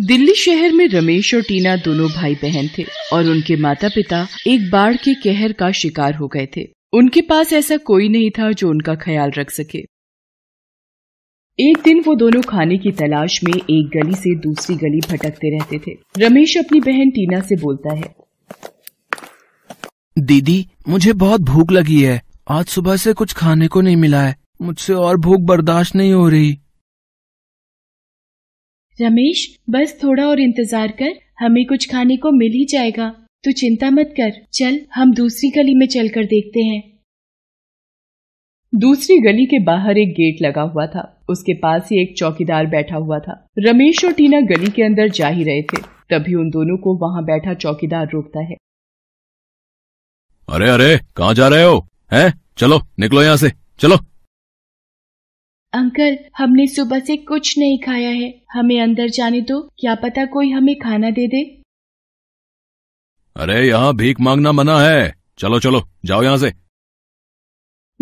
दिल्ली शहर में रमेश और टीना दोनों भाई बहन थे और उनके माता पिता एक बाढ़ के कहर का शिकार हो गए थे उनके पास ऐसा कोई नहीं था जो उनका ख्याल रख सके एक दिन वो दोनों खाने की तलाश में एक गली से दूसरी गली भटकते रहते थे रमेश अपनी बहन टीना से बोलता है दीदी मुझे बहुत भूख लगी है आज सुबह से कुछ खाने को नहीं मिला है मुझसे और भूख बर्दाश्त नहीं हो रही रमेश बस थोड़ा और इंतजार कर हमें कुछ खाने को मिल ही जाएगा तू चिंता मत कर चल हम दूसरी गली में चलकर देखते हैं दूसरी गली के बाहर एक गेट लगा हुआ था उसके पास ही एक चौकीदार बैठा हुआ था रमेश और टीना गली के अंदर जा ही रहे थे तभी उन दोनों को वहां बैठा चौकीदार रोकता है अरे अरे कहाँ जा रहे हो हैं चलो निकलो यहाँ से चलो अंकल हमने सुबह से कुछ नहीं खाया है हमें अंदर जाने दो क्या पता कोई हमें खाना दे दे अरे यहाँ भीख मांगना मना है चलो चलो जाओ यहाँ से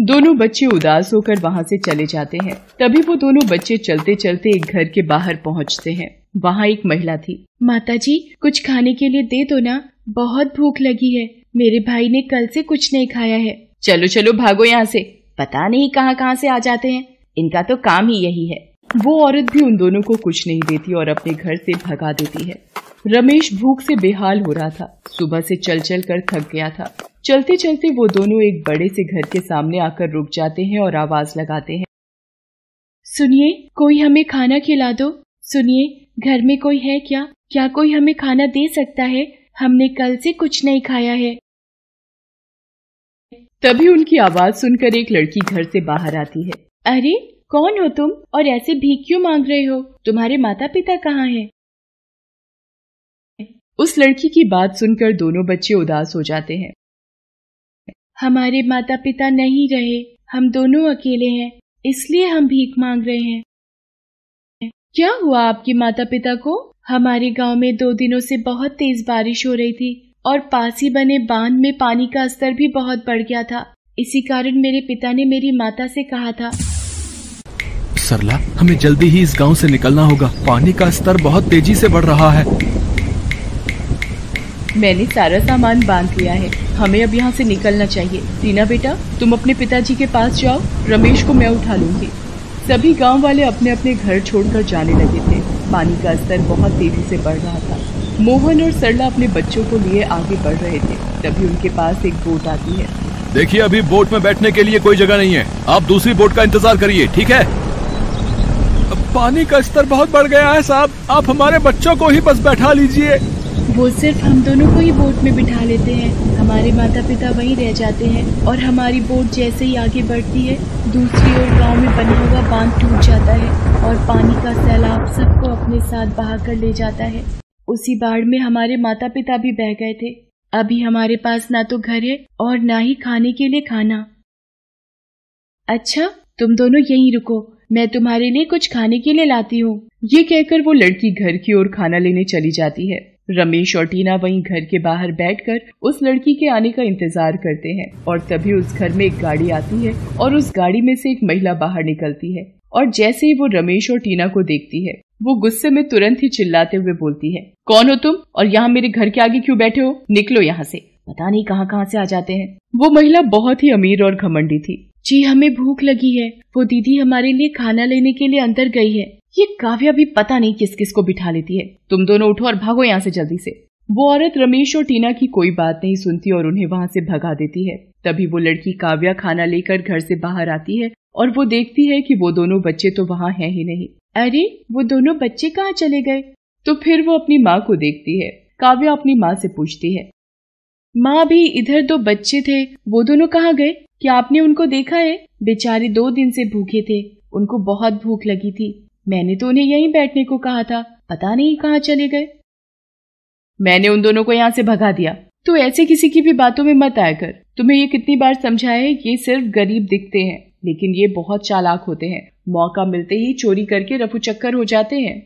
दोनों बच्चे उदास होकर वहाँ से चले जाते हैं तभी वो दोनों बच्चे चलते चलते एक घर के बाहर पहुँचते हैं वहाँ एक महिला थी माता जी कुछ खाने के लिए दे दो ना बहुत भूख लगी है मेरे भाई ने कल से कुछ नहीं खाया है चलो चलो भागो यहाँ से पता नहीं कहाँ कहाँ से आ जाते हैं इनका तो काम ही यही है वो औरत भी उन दोनों को कुछ नहीं देती और अपने घर से भगा देती है रमेश भूख से बेहाल हो रहा था सुबह से चल चल कर थक गया था चलते चलते वो दोनों एक बड़े से घर के सामने आकर रुक जाते हैं और आवाज लगाते हैं सुनिए कोई हमें खाना खिला दो सुनिए घर में कोई है क्या क्या कोई हमें खाना दे सकता है हमने कल से कुछ नहीं खाया है तभी उनकी आवाज सुनकर एक लड़की घर से बाहर आती है अरे कौन हो तुम और ऐसे भीख क्यों मांग रहे हो तुम्हारे माता पिता कहाँ हैं? उस लड़की की बात सुनकर दोनों बच्चे उदास हो जाते हैं हमारे माता पिता नहीं रहे हम दोनों अकेले हैं इसलिए हम भीख मांग रहे हैं क्या हुआ आपके माता पिता को हमारे गांव में दो दिनों से बहुत तेज बारिश हो रही थी और पास ही बने बांध में पानी का स्तर भी बहुत बढ़ गया था इसी कारण मेरे पिता ने मेरी माता से कहा था सरला हमें जल्दी ही इस गांव से निकलना होगा पानी का स्तर बहुत तेजी से बढ़ रहा है मैंने सारा सामान बांध लिया है हमें अब यहाँ से निकलना चाहिए टीना बेटा तुम अपने पिताजी के पास जाओ रमेश को मैं उठा लूंगी सभी गांव वाले अपने अपने घर छोड़कर जाने लगे थे पानी का स्तर बहुत तेजी से बढ़ रहा था मोहन और सरला अपने बच्चों को लिए आगे बढ़ रहे थे तभी उनके पास एक बोट आती है देखिए अभी बोट में बैठने के लिए कोई जगह नहीं है आप दूसरी बोट का इंतजार करिए ठीक है पानी का स्तर बहुत बढ़ गया है साहब आप हमारे बच्चों को ही बस बैठा लीजिए वो सिर्फ हम दोनों को ही बोट में बिठा लेते हैं हमारे माता पिता वहीं रह जाते हैं और हमारी बोट जैसे ही आगे बढ़ती है दूसरी ओर गांव में बना हुआ बांध टूट जाता है और पानी का सैलाब सबको अपने साथ बहा कर ले जाता है उसी बाढ़ में हमारे माता पिता भी बह गए थे अभी हमारे पास ना तो घर है और ना ही खाने के लिए खाना अच्छा तुम दोनों यहीं रुको मैं तुम्हारे लिए कुछ खाने के लिए लाती हूँ ये कहकर वो लड़की घर की ओर खाना लेने चली जाती है रमेश और टीना वहीं घर के बाहर बैठकर उस लड़की के आने का इंतजार करते हैं और तभी उस घर में एक गाड़ी आती है और उस गाड़ी में से एक महिला बाहर निकलती है और जैसे ही वो रमेश और टीना को देखती है वो गुस्से में तुरंत ही चिल्लाते हुए बोलती है कौन हो तुम और यहाँ मेरे घर के आगे क्यों बैठे हो निकलो यहाँ से पता नहीं कहाँ कहाँ से आ जाते हैं वो महिला बहुत ही अमीर और घमंडी थी जी हमें भूख लगी है वो दीदी हमारे लिए खाना लेने के लिए अंदर गई है ये काव्या भी पता नहीं किस किस को बिठा लेती है तुम दोनों उठो और भागो यहाँ से जल्दी से वो औरत रमेश और टीना की कोई बात नहीं सुनती और उन्हें वहाँ से भगा देती है तभी वो लड़की काव्या खाना लेकर घर से बाहर आती है और वो देखती है कि वो दोनों बच्चे तो वहाँ हैं ही नहीं अरे वो दोनों बच्चे कहाँ चले गए तो फिर वो अपनी माँ को देखती है काव्या अपनी माँ से पूछती है माँ भी इधर दो बच्चे थे वो दोनों कहाँ गए क्या आपने उनको देखा है बेचारे दो दिन से भूखे थे उनको बहुत भूख लगी थी मैंने तो उन्हें यहीं बैठने को कहा था पता नहीं कहाँ चले गए मैंने उन दोनों को यहाँ से भगा दिया तू तो ऐसे किसी की भी बातों में मत आया कर तुम्हें ये कितनी बार समझाया है ये सिर्फ गरीब दिखते हैं लेकिन ये बहुत चालाक होते हैं मौका मिलते ही चोरी करके रफू चक्कर हो जाते हैं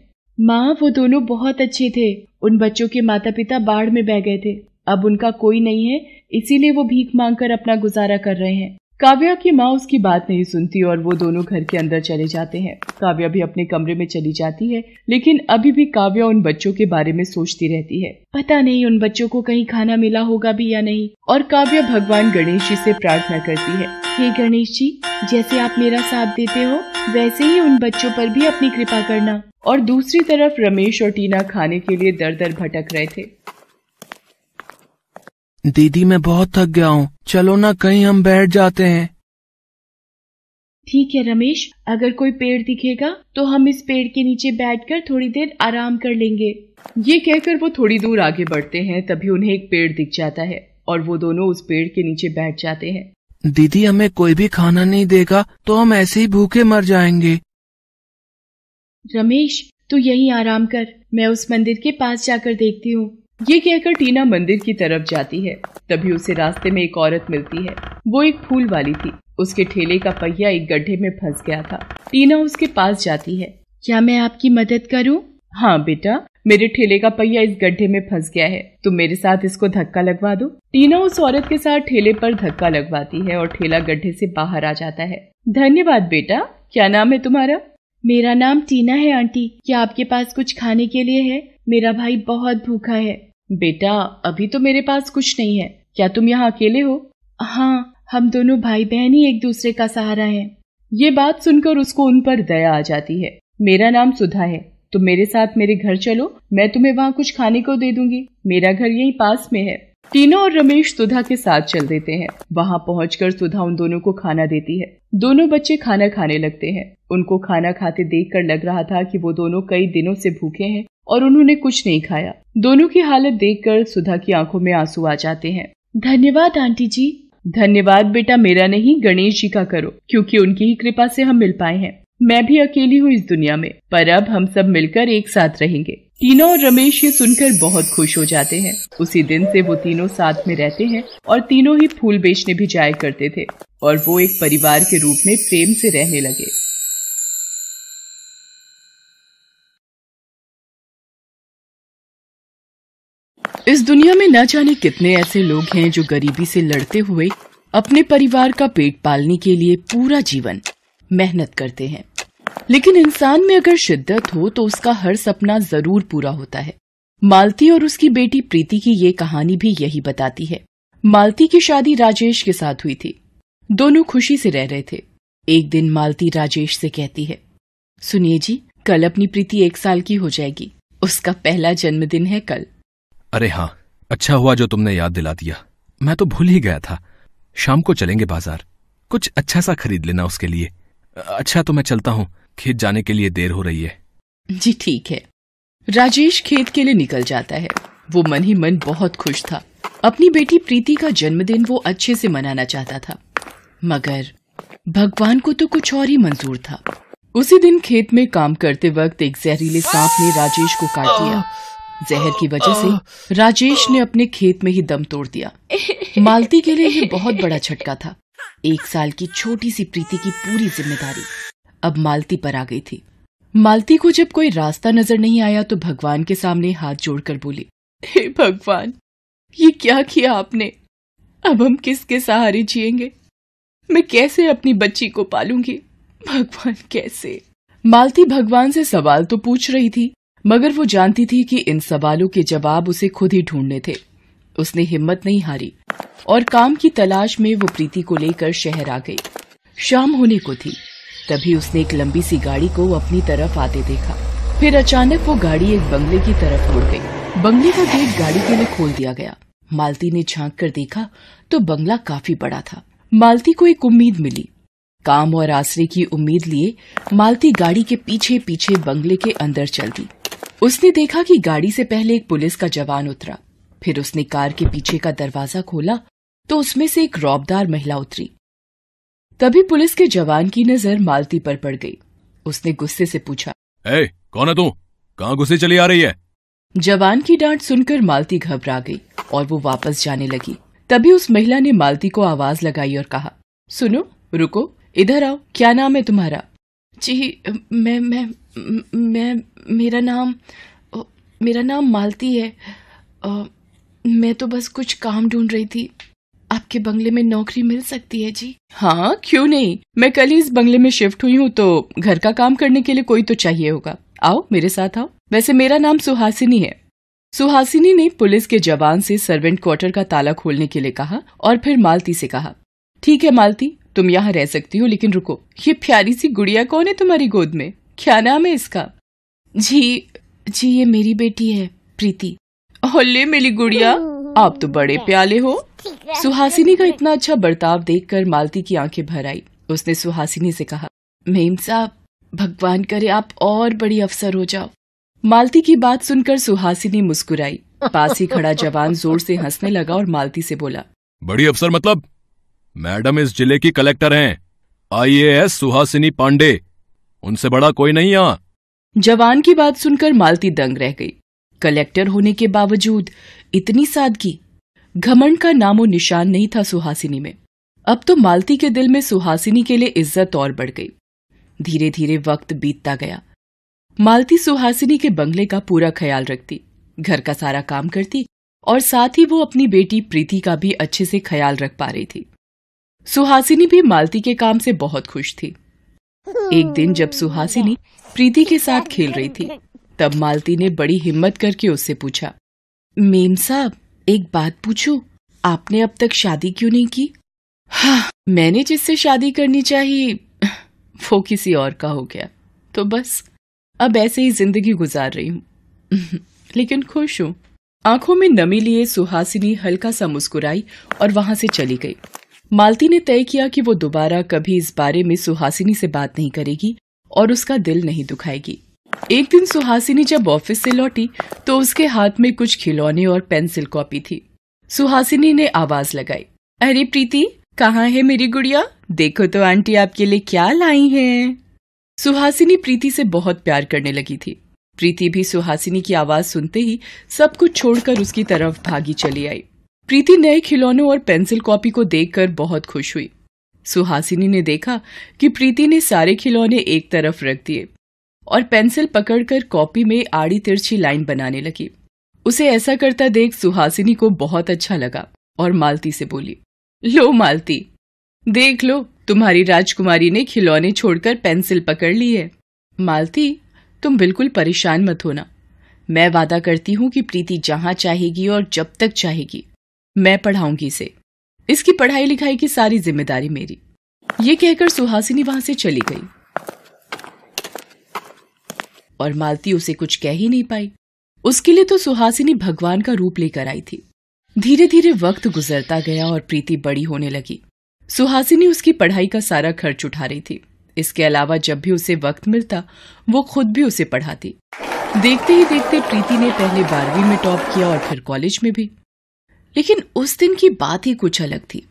माँ वो दोनों बहुत अच्छे थे उन बच्चों के माता पिता बाढ़ में बह गए थे अब उनका कोई नहीं है इसीलिए वो भीख मांगकर अपना गुजारा कर रहे हैं काव्या की माँ उसकी बात नहीं सुनती और वो दोनों घर के अंदर चले जाते हैं काव्या भी अपने कमरे में चली जाती है लेकिन अभी भी काव्या उन बच्चों के बारे में सोचती रहती है पता नहीं उन बच्चों को कहीं खाना मिला होगा भी या नहीं और काव्या भगवान गणेश जी से प्रार्थना करती है हे गणेश जी जैसे आप मेरा साथ देते हो वैसे ही उन बच्चों पर भी अपनी कृपा करना और दूसरी तरफ रमेश और टीना खाने के लिए दर दर भटक रहे थे दीदी मैं बहुत थक गया हूँ चलो ना कहीं हम बैठ जाते हैं ठीक है रमेश अगर कोई पेड़ दिखेगा तो हम इस पेड़ के नीचे बैठकर थोड़ी देर आराम कर लेंगे ये कहकर वो थोड़ी दूर आगे बढ़ते हैं तभी उन्हें एक पेड़ दिख जाता है और वो दोनों उस पेड़ के नीचे बैठ जाते हैं दीदी हमें कोई भी खाना नहीं देगा तो हम ऐसे ही भूखे मर जाएंगे रमेश तू यही आराम कर मैं उस मंदिर के पास जाकर देखती हूँ ये कहकर टीना मंदिर की तरफ जाती है तभी उसे रास्ते में एक औरत मिलती है वो एक फूल वाली थी उसके ठेले का पहिया एक गड्ढे में फंस गया था टीना उसके पास जाती है क्या मैं आपकी मदद करूं? हाँ बेटा मेरे ठेले का पहिया इस गड्ढे में फंस गया है तुम मेरे साथ इसको धक्का लगवा दो टीना उस औरत के साथ ठेले पर धक्का लगवाती है और ठेला गड्ढे से बाहर आ जाता है धन्यवाद बेटा क्या नाम है तुम्हारा मेरा नाम टीना है आंटी क्या आपके पास कुछ खाने के लिए है मेरा भाई बहुत भूखा है बेटा अभी तो मेरे पास कुछ नहीं है क्या तुम यहाँ अकेले हो हाँ हम दोनों भाई बहन ही एक दूसरे का सहारा है ये बात सुनकर उसको उन पर दया आ जाती है मेरा नाम सुधा है तुम मेरे साथ मेरे घर चलो मैं तुम्हें वहाँ कुछ खाने को दे दूंगी मेरा घर यही पास में है टीना और रमेश सुधा के साथ चल देते हैं वहाँ पहुँच सुधा उन दोनों को खाना देती है दोनों बच्चे खाना खाने लगते हैं उनको खाना खाते देखकर लग रहा था कि वो दोनों कई दिनों से भूखे हैं और उन्होंने कुछ नहीं खाया दोनों की हालत देखकर सुधा की आंखों में आंसू आ जाते हैं धन्यवाद आंटी जी धन्यवाद बेटा मेरा नहीं गणेश जी का करो क्योंकि उनकी ही कृपा से हम मिल पाए हैं मैं भी अकेली हूँ इस दुनिया में पर अब हम सब मिलकर एक साथ रहेंगे टीना और रमेश ये सुनकर बहुत खुश हो जाते हैं उसी दिन से वो तीनों साथ में रहते हैं और तीनों ही फूल बेचने भी जाया करते थे और वो एक परिवार के रूप में प्रेम से रहने लगे इस दुनिया में न जाने कितने ऐसे लोग हैं जो गरीबी से लड़ते हुए अपने परिवार का पेट पालने के लिए पूरा जीवन मेहनत करते हैं लेकिन इंसान में अगर शिद्दत हो तो उसका हर सपना जरूर पूरा होता है मालती और उसकी बेटी प्रीति की ये कहानी भी यही बताती है मालती की शादी राजेश के साथ हुई थी दोनों खुशी से रह रहे थे एक दिन मालती राजेश से कहती है सुनिए जी कल अपनी प्रीति एक साल की हो जाएगी उसका पहला जन्मदिन है कल अरे हाँ अच्छा हुआ जो तुमने याद दिला दिया मैं तो भूल ही गया था शाम को चलेंगे बाजार कुछ अच्छा सा खरीद लेना उसके लिए अच्छा तो मैं चलता हूँ खेत जाने के लिए देर हो रही है जी ठीक है राजेश खेत के लिए निकल जाता है वो मन ही मन बहुत खुश था अपनी बेटी प्रीति का जन्मदिन वो अच्छे से मनाना चाहता था मगर भगवान को तो कुछ और ही मंजूर था उसी दिन खेत में काम करते वक्त एक जहरीले सांप ने राजेश को काट दिया जहर की वजह से राजेश ने अपने खेत में ही दम तोड़ दिया मालती के लिए यह बहुत बड़ा झटका था एक साल की छोटी सी प्रीति की पूरी जिम्मेदारी अब मालती पर आ गई थी मालती को जब कोई रास्ता नजर नहीं आया तो भगवान के सामने हाथ जोड़कर बोली हे भगवान ये क्या किया आपने अब हम किसके सहारे जिएंगे मैं कैसे अपनी बच्ची को पालूंगी भगवान कैसे मालती भगवान से सवाल तो पूछ रही थी मगर वो जानती थी कि इन सवालों के जवाब उसे खुद ही ढूंढने थे उसने हिम्मत नहीं हारी और काम की तलाश में वो प्रीति को लेकर शहर आ गई शाम होने को थी तभी उसने एक लंबी सी गाड़ी को अपनी तरफ आते देखा फिर अचानक वो गाड़ी एक बंगले की तरफ उड़ गई बंगले का गेट गाड़ी के लिए खोल दिया गया मालती ने झांक कर देखा तो बंगला काफी बड़ा था मालती को एक उम्मीद मिली काम और आश्रय की उम्मीद लिए मालती गाड़ी के पीछे पीछे बंगले के अंदर चल दी उसने देखा कि गाड़ी से पहले एक पुलिस का जवान उतरा फिर उसने कार के पीछे का दरवाजा खोला तो उसमें से एक रौबदार महिला उतरी तभी पुलिस के जवान की नजर मालती पर पड़ गई उसने गुस्से से पूछा ए, कौन है तू कहाँ गुस्से चली आ रही है जवान की डांट सुनकर मालती घबरा गई और वो वापस जाने लगी तभी उस महिला ने मालती को आवाज लगाई और कहा सुनो रुको इधर आओ क्या नाम है तुम्हारा जी मैं मैं मैं मेरा नाम मेरा नाम मालती है आ, मैं तो बस कुछ काम ढूंढ रही थी आपके बंगले में नौकरी मिल सकती है जी हाँ क्यों नहीं मैं कल ही इस बंगले में शिफ्ट हुई हूँ तो घर का काम करने के लिए कोई तो चाहिए होगा आओ मेरे साथ आओ वैसे मेरा नाम सुहासिनी है सुहासिनी ने पुलिस के जवान से सर्वेंट क्वार्टर का ताला खोलने के लिए कहा और फिर मालती से कहा ठीक है मालती तुम यहाँ रह सकती हो लेकिन रुको ये प्यारी सी गुड़िया कौन है तुम्हारी गोद में क्या नाम है इसका जी जी ये मेरी बेटी है प्रीति होले मेरी गुड़िया आप तो बड़े प्याले हो सुहासिनी का इतना अच्छा बर्ताव देखकर मालती की आंखें भर आई उसने सुहासिनी से कहा मेम साहब भगवान करे आप और बड़ी अफसर हो जाओ मालती की बात सुनकर सुहासिनी मुस्कुराई पास ही खड़ा जवान जोर से हंसने लगा और मालती से बोला बड़ी अफसर मतलब मैडम इस जिले की कलेक्टर हैं आईएएस सुहासिनी पांडे उनसे बड़ा कोई नहीं यहाँ जवान की बात सुनकर मालती दंग रह गई कलेक्टर होने के बावजूद इतनी सादगी घमंड का नामो निशान नहीं था सुहासिनी में अब तो मालती के दिल में सुहासिनी के लिए इज्जत और बढ़ गई धीरे धीरे वक्त बीतता गया मालती सुहासिनी के बंगले का पूरा ख्याल रखती घर का सारा काम करती और साथ ही वो अपनी बेटी प्रीति का भी अच्छे से ख्याल रख पा रही थी सुहासिनी भी मालती के काम से बहुत खुश थी एक दिन जब सुहासिनी प्रीति के साथ खेल रही थी तब मालती ने बड़ी हिम्मत करके उससे पूछा मेम साहब एक बात पूछूं, आपने अब तक शादी क्यों नहीं की हाँ मैंने जिससे शादी करनी चाहिए वो किसी और का हो गया तो बस अब ऐसे ही जिंदगी गुजार रही हूं लेकिन खुश हूं आंखों में नमी लिए सुहासिनी हल्का सा मुस्कुराई और वहां से चली गई मालती ने तय किया कि वो दोबारा कभी इस बारे में सुहासिनी से बात नहीं करेगी और उसका दिल नहीं दुखाएगी एक दिन सुहासिनी जब ऑफिस से लौटी तो उसके हाथ में कुछ खिलौने और पेंसिल कॉपी थी सुहासिनी ने आवाज लगाई अरे प्रीति कहाँ है मेरी गुड़िया देखो तो आंटी आपके लिए क्या लाई हैं सुहासिनी प्रीति से बहुत प्यार करने लगी थी प्रीति भी सुहासिनी की आवाज सुनते ही सब कुछ छोड़कर उसकी तरफ भागी चली आई प्रीति नए खिलौनों और पेंसिल कॉपी को देखकर बहुत खुश हुई सुहासिनी ने देखा कि प्रीति ने सारे खिलौने एक तरफ रख दिए और पेंसिल पकड़कर कॉपी में आड़ी तिरछी लाइन बनाने लगी उसे ऐसा करता देख सुहासिनी को बहुत अच्छा लगा और मालती से बोली लो मालती देख लो तुम्हारी राजकुमारी ने खिलौने छोड़कर पेंसिल पकड़ ली है मालती तुम बिल्कुल परेशान मत होना मैं वादा करती हूं कि प्रीति जहां चाहेगी और जब तक चाहेगी मैं पढ़ाऊंगी इसे इसकी पढ़ाई लिखाई की सारी जिम्मेदारी मेरी ये कहकर सुहासिनी वहां से चली गई और मालती उसे कुछ कह ही नहीं पाई उसके लिए तो सुहासिनी भगवान का रूप लेकर आई थी धीरे धीरे वक्त गुजरता गया और प्रीति बड़ी होने लगी सुहासिनी उसकी पढ़ाई का सारा खर्च उठा रही थी इसके अलावा जब भी उसे वक्त मिलता वो खुद भी उसे पढ़ाती देखते ही देखते प्रीति ने पहले बारहवीं में टॉप किया और फिर कॉलेज में भी लेकिन उस दिन की बात ही कुछ अलग थी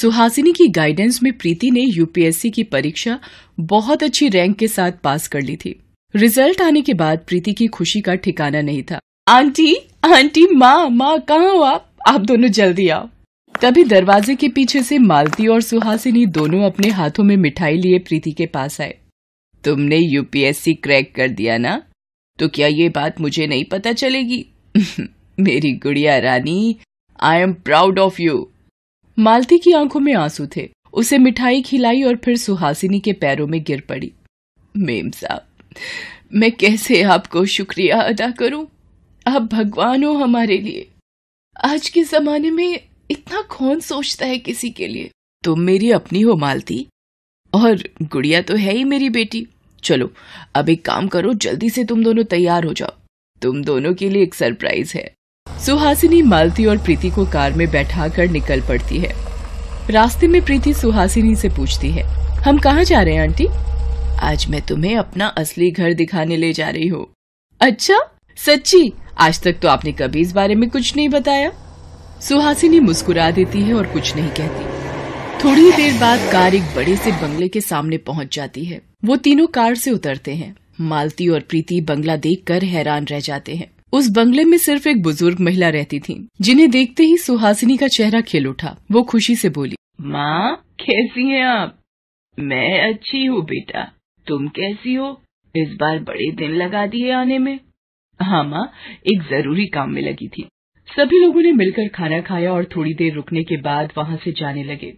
सुहासिनी की गाइडेंस में प्रीति ने यूपीएससी की परीक्षा बहुत अच्छी रैंक के साथ पास कर ली थी रिजल्ट आने के बाद प्रीति की खुशी का ठिकाना नहीं था आंटी आंटी माँ माँ कहाँ हो आप आप दोनों जल्दी आओ तभी दरवाजे के पीछे से मालती और सुहासिनी दोनों अपने हाथों में मिठाई लिए प्रीति के पास आए तुमने यूपीएससी क्रैक कर दिया ना तो क्या ये बात मुझे नहीं पता चलेगी मेरी गुड़िया रानी I am proud of you Malti की आंखों में आंसू थे उसे मिठाई खिलाई और फिर सुहासिनी के पैरों में गिर पड़ी मेम साहब मैं कैसे आपको शुक्रिया अदा करूं? आप भगवान हो हमारे लिए आज के जमाने में इतना कौन सोचता है किसी के लिए तुम मेरी अपनी हो मालती और गुड़िया तो है ही मेरी बेटी चलो अब एक काम करो जल्दी से तुम दोनों तैयार हो जाओ तुम दोनों के लिए एक सरप्राइज है सुहासिनी मालती और प्रीति को कार में बैठा कर निकल पड़ती है रास्ते में प्रीति सुहासिनी से पूछती है हम कहाँ जा रहे हैं आंटी आज मैं तुम्हें अपना असली घर दिखाने ले जा रही हूँ अच्छा सच्ची आज तक तो आपने कभी इस बारे में कुछ नहीं बताया सुहासिनी मुस्कुरा देती है और कुछ नहीं कहती थोड़ी देर बाद कार एक बड़े से बंगले के सामने पहुंच जाती है वो तीनों कार से उतरते हैं मालती और प्रीति बंगला देखकर हैरान रह जाते हैं उस बंगले में सिर्फ एक बुजुर्ग महिला रहती थी जिन्हें देखते ही सुहासिनी का चेहरा खिल उठा वो खुशी से बोली माँ कैसी हैं आप मैं अच्छी हूँ बेटा तुम कैसी हो इस बार बड़े दिन लगा दिए आने में हाँ माँ एक जरूरी काम में लगी थी सभी लोगों ने मिलकर खाना खाया और थोड़ी देर रुकने के बाद वहाँ से जाने लगे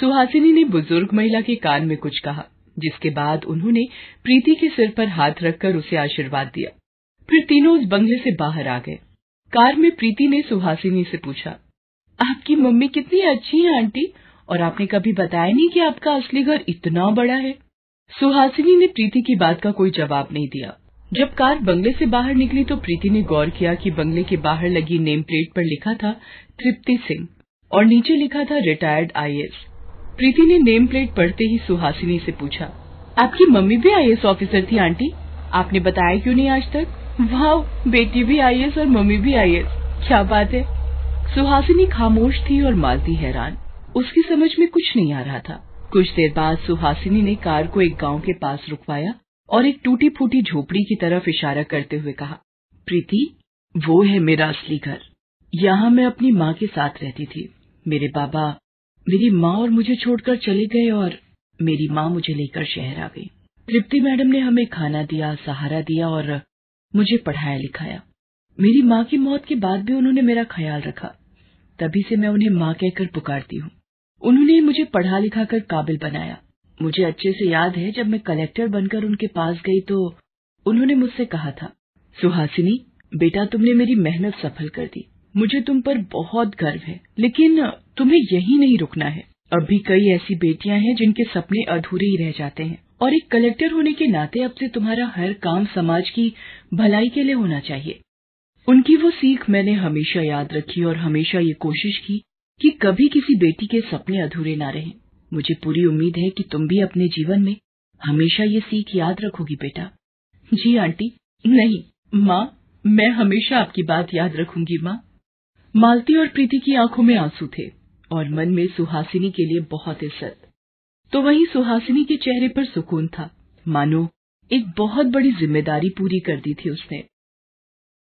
सुहासिनी ने बुजुर्ग महिला के कान में कुछ कहा जिसके बाद उन्होंने प्रीति के सिर पर हाथ रखकर उसे आशीर्वाद दिया फिर तीनों उस बंगले से बाहर आ गए कार में प्रीति ने सुहासिनी से पूछा आपकी मम्मी कितनी अच्छी है आंटी और आपने कभी बताया नहीं कि आपका असली घर इतना बड़ा है सुहासिनी ने प्रीति की बात का कोई जवाब नहीं दिया जब कार बंगले से बाहर निकली तो प्रीति ने गौर किया कि बंगले के बाहर लगी नेम प्लेट पर लिखा था तृप्ति सिंह और नीचे लिखा था रिटायर्ड आई प्रीति ने नेम प्लेट पढ़ते ही सुहासिनी से पूछा आपकी मम्मी भी आई ऑफिसर थी आंटी आपने बताया क्यों नहीं आज तक वाह बेटी भी आई और मम्मी भी आई क्या बात है सुहासिनी खामोश थी और मालती हैरान उसकी समझ में कुछ नहीं आ रहा था कुछ देर बाद सुहासिनी ने कार को एक गांव के पास रुकवाया और एक टूटी फूटी झोपड़ी की तरफ इशारा करते हुए कहा प्रीति वो है मेरा असली घर यहाँ मैं अपनी माँ के साथ रहती थी मेरे बाबा मेरी माँ और मुझे छोड़कर चले गए और मेरी माँ मुझे लेकर शहर आ गई तृप्ति मैडम ने हमें खाना दिया सहारा दिया और मुझे पढ़ाया लिखाया मेरी माँ की मौत के बाद भी उन्होंने मेरा ख्याल रखा तभी से मैं उन्हें माँ कहकर पुकारती हूँ उन्होंने मुझे पढ़ा लिखा कर काबिल बनाया मुझे अच्छे से याद है जब मैं कलेक्टर बनकर उनके पास गई तो उन्होंने मुझसे कहा था सुहासिनी बेटा तुमने मेरी मेहनत सफल कर दी मुझे तुम पर बहुत गर्व है लेकिन तुम्हें यही नहीं रुकना है अब भी कई ऐसी बेटियां हैं जिनके सपने अधूरे ही रह जाते हैं और एक कलेक्टर होने के नाते अब से तुम्हारा हर काम समाज की भलाई के लिए होना चाहिए उनकी वो सीख मैंने हमेशा याद रखी और हमेशा ये कोशिश की कि कभी किसी बेटी के सपने अधूरे ना रहे मुझे पूरी उम्मीद है कि तुम भी अपने जीवन में हमेशा ये सीख याद रखोगी बेटा जी आंटी नहीं माँ मैं हमेशा आपकी बात याद रखूंगी माँ मालती और प्रीति की आंखों में आंसू थे और मन में सुहासिनी के लिए बहुत इज्जत तो वहीं सुहासिनी के चेहरे पर सुकून था मानो एक बहुत बड़ी जिम्मेदारी पूरी कर दी थी उसने